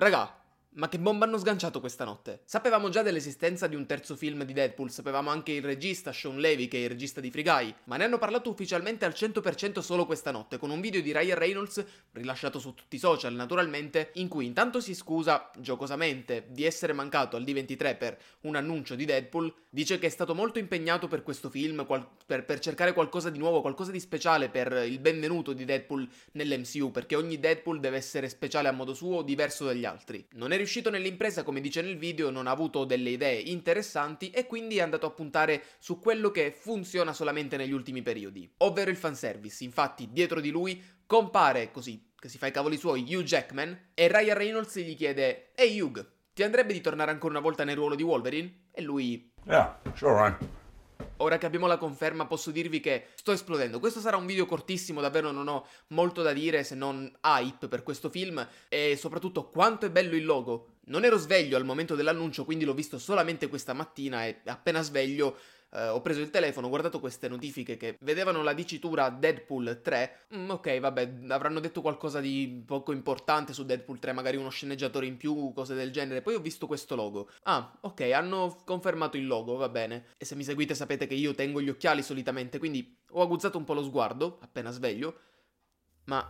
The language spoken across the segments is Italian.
Raga, Ma che bomba hanno sganciato questa notte? Sapevamo già dell'esistenza di un terzo film di Deadpool, sapevamo anche il regista Sean Levy, che è il regista di Free Guy, ma ne hanno parlato ufficialmente al 100% solo questa notte, con un video di Ryan Reynolds, rilasciato su tutti i social naturalmente, in cui intanto si scusa, giocosamente, di essere mancato al D23 per un annuncio di Deadpool, dice che è stato molto impegnato per questo film, qual- per, per cercare qualcosa di nuovo, qualcosa di speciale per il benvenuto di Deadpool nell'MCU, perché ogni Deadpool deve essere speciale a modo suo, diverso dagli altri. Non è riuscito nell'impresa, come dice nel video, non ha avuto delle idee interessanti e quindi è andato a puntare su quello che funziona solamente negli ultimi periodi, ovvero il fanservice. Infatti, dietro di lui compare così che si fa i cavoli suoi Hugh Jackman e Ryan Reynolds gli chiede: "Ehi hey Hugh, ti andrebbe di tornare ancora una volta nel ruolo di Wolverine?" E lui "Yeah, sure, Ryan." ora che abbiamo la conferma posso dirvi che sto esplodendo. Questo sarà un video cortissimo, davvero non ho molto da dire se non hype per questo film e soprattutto quanto è bello il logo. Non ero sveglio al momento dell'annuncio, quindi l'ho visto solamente questa mattina e appena sveglio eh, ho preso il telefono, ho guardato queste notifiche che vedevano la dicitura Deadpool 3. Mm, ok, vabbè, avranno detto qualcosa di poco importante su Deadpool 3, magari uno sceneggiatore in più, cose del genere. Poi ho visto questo logo. Ah, ok, hanno confermato il logo, va bene. E se mi seguite sapete che io tengo gli occhiali solitamente, quindi ho aguzzato un po' lo sguardo, appena sveglio. Ma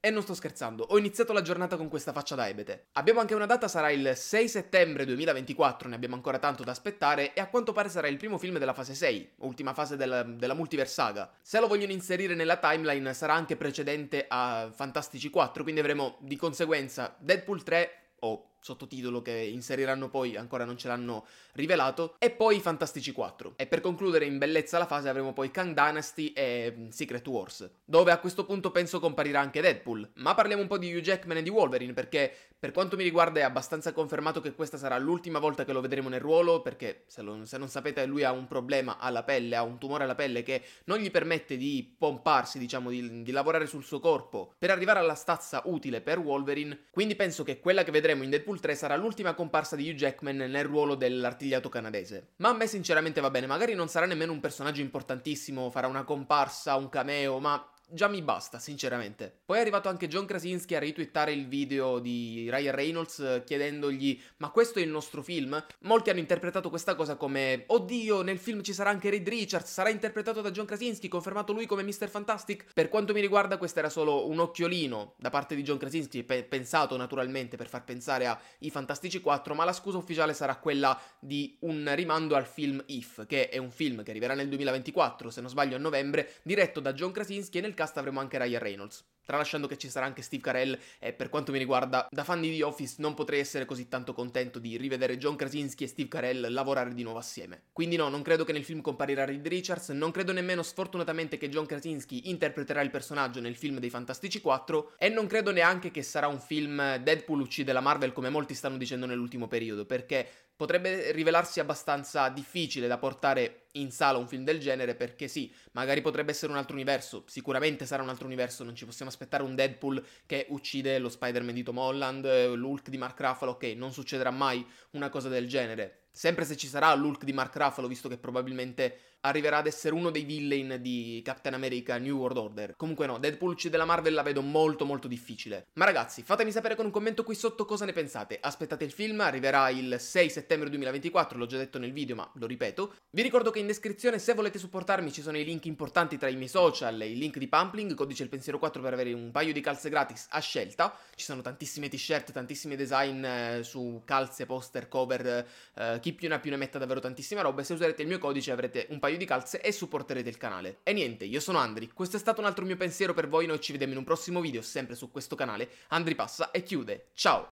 e non sto scherzando, ho iniziato la giornata con questa faccia da ebete. Abbiamo anche una data, sarà il 6 settembre 2024, ne abbiamo ancora tanto da aspettare, e a quanto pare sarà il primo film della fase 6, ultima fase della, della multiversaga. Se lo vogliono inserire nella timeline sarà anche precedente a Fantastici 4, quindi avremo di conseguenza Deadpool 3 o sottotitolo che inseriranno poi, ancora non ce l'hanno rivelato, e poi Fantastici 4. E per concludere in bellezza la fase avremo poi Kang Dynasty e mm, Secret Wars, dove a questo punto penso comparirà anche Deadpool. Ma parliamo un po' di Hugh Jackman e di Wolverine, perché per quanto mi riguarda è abbastanza confermato che questa sarà l'ultima volta che lo vedremo nel ruolo, perché se, lo, se non sapete lui ha un problema alla pelle, ha un tumore alla pelle che non gli permette di pomparsi, diciamo, di, di lavorare sul suo corpo per arrivare alla stazza utile per Wolverine, quindi penso che quella che vedremo in Deadpool Deadpool 3 sarà l'ultima comparsa di Hugh Jackman nel ruolo dell'artigliato canadese. Ma a me sinceramente va bene, magari non sarà nemmeno un personaggio importantissimo, farà una comparsa, un cameo, ma già mi basta, sinceramente. Poi è arrivato anche John Krasinski a ritwittare il video di Ryan Reynolds eh, chiedendogli: Ma questo è il nostro film? Molti hanno interpretato questa cosa come: Oddio, nel film ci sarà anche Reed Richards, sarà interpretato da John Krasinski, confermato lui come Mr. Fantastic. Per quanto mi riguarda, questo era solo un occhiolino da parte di John Krasinski, pe- pensato naturalmente per far pensare a I Fantastici 4, ma la scusa ufficiale sarà quella di un rimando al film If, che è un film che arriverà nel 2024, se non sbaglio a novembre, diretto da John Krasinski e nel caso cast avremo anche Ryan Reynolds. Tralasciando che ci sarà anche Steve Carell, e eh, per quanto mi riguarda, da fan di The Office non potrei essere così tanto contento di rivedere John Krasinski e Steve Carell lavorare di nuovo assieme. Quindi no, non credo che nel film comparirà Reed Richards, non credo nemmeno sfortunatamente che John Krasinski interpreterà il personaggio nel film dei Fantastici 4 e non credo neanche che sarà un film Deadpool uccide la Marvel come molti stanno dicendo nell'ultimo periodo, perché potrebbe rivelarsi abbastanza difficile da portare in sala un film del genere perché sì, magari potrebbe essere un altro universo, sicuramente sarà un altro universo, non ci possiamo aspettare un Deadpool che uccide lo Spider-Man di Tom Holland, l'Hulk di Mark Ruffalo, ok, non succederà mai una cosa del genere. Sempre se ci sarà l'Hulk di Mark Ruffalo, visto che probabilmente arriverà ad essere uno dei villain di Captain America New World Order. Comunque no, Deadpool uccide la Marvel la vedo molto molto difficile. Ma ragazzi, fatemi sapere con un commento qui sotto cosa ne pensate. Aspettate il film, arriverà il 6 settembre 2024, l'ho già detto nel video ma lo ripeto. Vi ricordo che in descrizione se volete supportarmi, ci sono i link importanti tra i miei social, il link di Pumpling, codice il pensiero 4 per avere un paio di calze gratis a scelta, ci sono tantissime t-shirt, tantissimi design eh, su calze, poster, cover, eh, chi più ne ha più ne metta davvero tantissima roba se userete il mio codice avrete un paio di calze e supporterete il canale. E niente, io sono Andri, questo è stato un altro mio pensiero per voi, noi ci vediamo in un prossimo video sempre su questo canale, Andri passa e chiude, ciao!